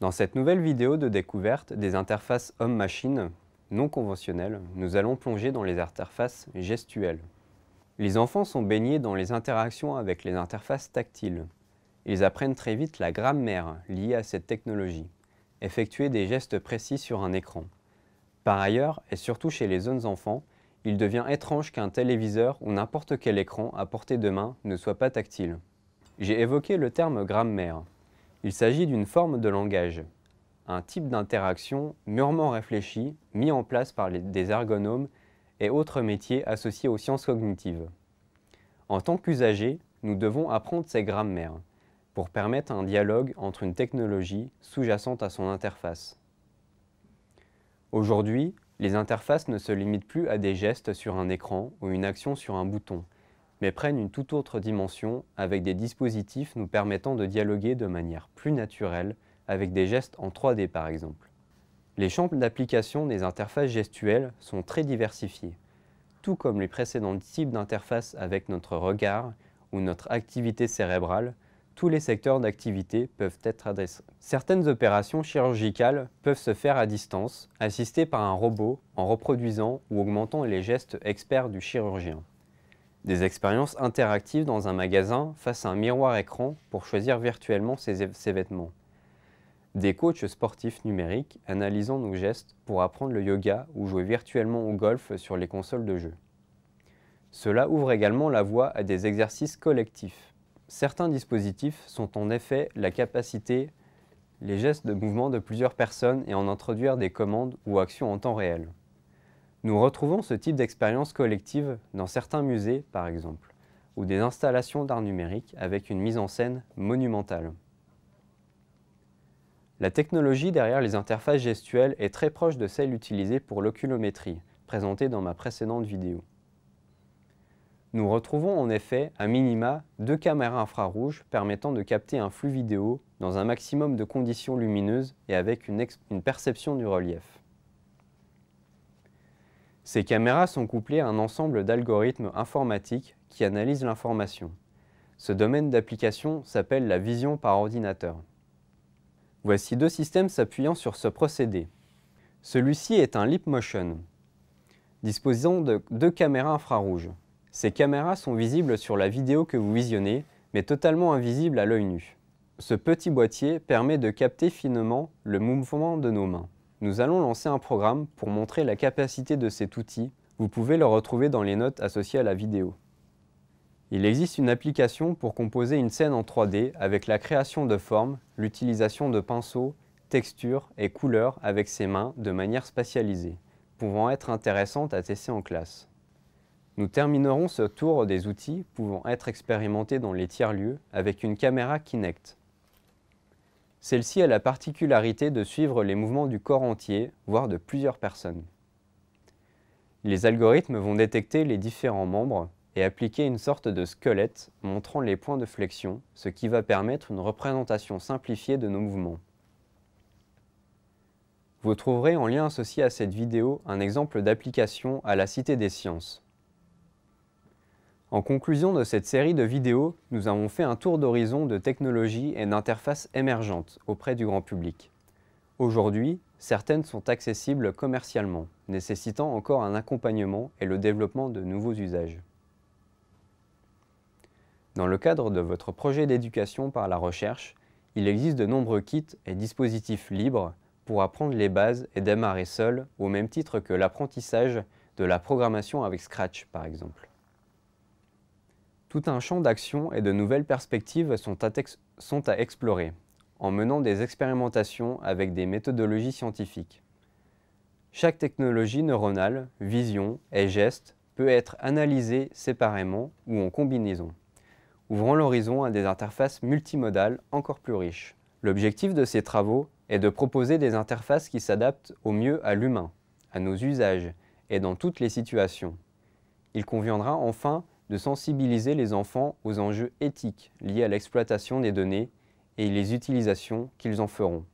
Dans cette nouvelle vidéo de découverte des interfaces homme-machine non conventionnelles, nous allons plonger dans les interfaces gestuelles. Les enfants sont baignés dans les interactions avec les interfaces tactiles. Ils apprennent très vite la grammaire liée à cette technologie, effectuer des gestes précis sur un écran. Par ailleurs, et surtout chez les jeunes enfants, il devient étrange qu'un téléviseur ou n'importe quel écran à portée de main ne soit pas tactile. J'ai évoqué le terme grammaire. Il s'agit d'une forme de langage, un type d'interaction mûrement réfléchi, mis en place par des ergonomes et autres métiers associés aux sciences cognitives. En tant qu'usagers, nous devons apprendre ces grammaires pour permettre un dialogue entre une technologie sous-jacente à son interface. Aujourd'hui, les interfaces ne se limitent plus à des gestes sur un écran ou une action sur un bouton, mais prennent une toute autre dimension avec des dispositifs nous permettant de dialoguer de manière plus naturelle avec des gestes en 3D par exemple. Les champs d'application des interfaces gestuelles sont très diversifiés, tout comme les précédents types d'interfaces avec notre regard ou notre activité cérébrale, tous les secteurs d'activité peuvent être adressés. Certaines opérations chirurgicales peuvent se faire à distance, assistées par un robot en reproduisant ou augmentant les gestes experts du chirurgien. Des expériences interactives dans un magasin face à un miroir écran pour choisir virtuellement ses, vêtements. Des coachs sportifs numériques analysant nos gestes pour apprendre le yoga ou jouer virtuellement au golf sur les consoles de jeu. Cela ouvre également la voie à des exercices collectifs. Certains dispositifs sont en effet la capacité les gestes de mouvement de plusieurs personnes et en introduire des commandes ou actions en temps réel. Nous retrouvons ce type d'expérience collective dans certains musées, par exemple, ou des installations d'art numérique avec une mise en scène monumentale. La technologie derrière les interfaces gestuelles est très proche de celle utilisée pour l'oculométrie, présentée dans ma précédente vidéo. Nous retrouvons en effet, à minima, deux caméras infrarouges permettant de capter un flux vidéo dans un maximum de conditions lumineuses et avec une, perception du relief. Ces caméras sont couplées à un ensemble d'algorithmes informatiques qui analysent l'information. Ce domaine d'application s'appelle la vision par ordinateur. Voici deux systèmes s'appuyant sur ce procédé. Celui-ci est un leap motion, disposant de deux caméras infrarouges. Ces caméras sont visibles sur la vidéo que vous visionnez, mais totalement invisibles à l'œil nu. Ce petit boîtier permet de capter finement le mouvement de nos mains. Nous allons lancer un programme pour montrer la capacité de cet outil. Vous pouvez le retrouver dans les notes associées à la vidéo. Il existe une application pour composer une scène en 3D avec la création de formes, l'utilisation de pinceaux, textures et couleurs avec ses mains de manière spatialisée, pouvant être intéressante à tester en classe. Nous terminerons ce tour des outils pouvant être expérimentés dans les tiers-lieux avec une caméra Kinect. Celle-ci a la particularité de suivre les mouvements du corps entier, voire de plusieurs personnes. Les algorithmes vont détecter les différents membres et appliquer une sorte de squelette montrant les points de flexion, ce qui va permettre une représentation simplifiée de nos mouvements. Vous trouverez en lien associé à cette vidéo un exemple d'application à la Cité des sciences. En conclusion de cette série de vidéos, nous avons fait un tour d'horizon de technologies et d'interfaces émergentes auprès du grand public. Aujourd'hui, certaines sont accessibles commercialement, nécessitant encore un accompagnement et le développement de nouveaux usages. Dans le cadre de votre projet d'éducation par la recherche, il existe de nombreux kits et dispositifs libres pour apprendre les bases et démarrer seul, au même titre que l'apprentissage de la programmation avec Scratch par exemple. Tout un champ d'action et de nouvelles perspectives sont à, explorer, en menant des expérimentations avec des méthodologies scientifiques. Chaque technologie neuronale, vision et geste peut être analysée séparément ou en combinaison, ouvrant l'horizon à des interfaces multimodales encore plus riches. L'objectif de ces travaux est de proposer des interfaces qui s'adaptent au mieux à l'humain, à nos usages et dans toutes les situations. Il conviendra enfin de sensibiliser les enfants aux enjeux éthiques liés à l'exploitation des données et les utilisations qu'ils en feront.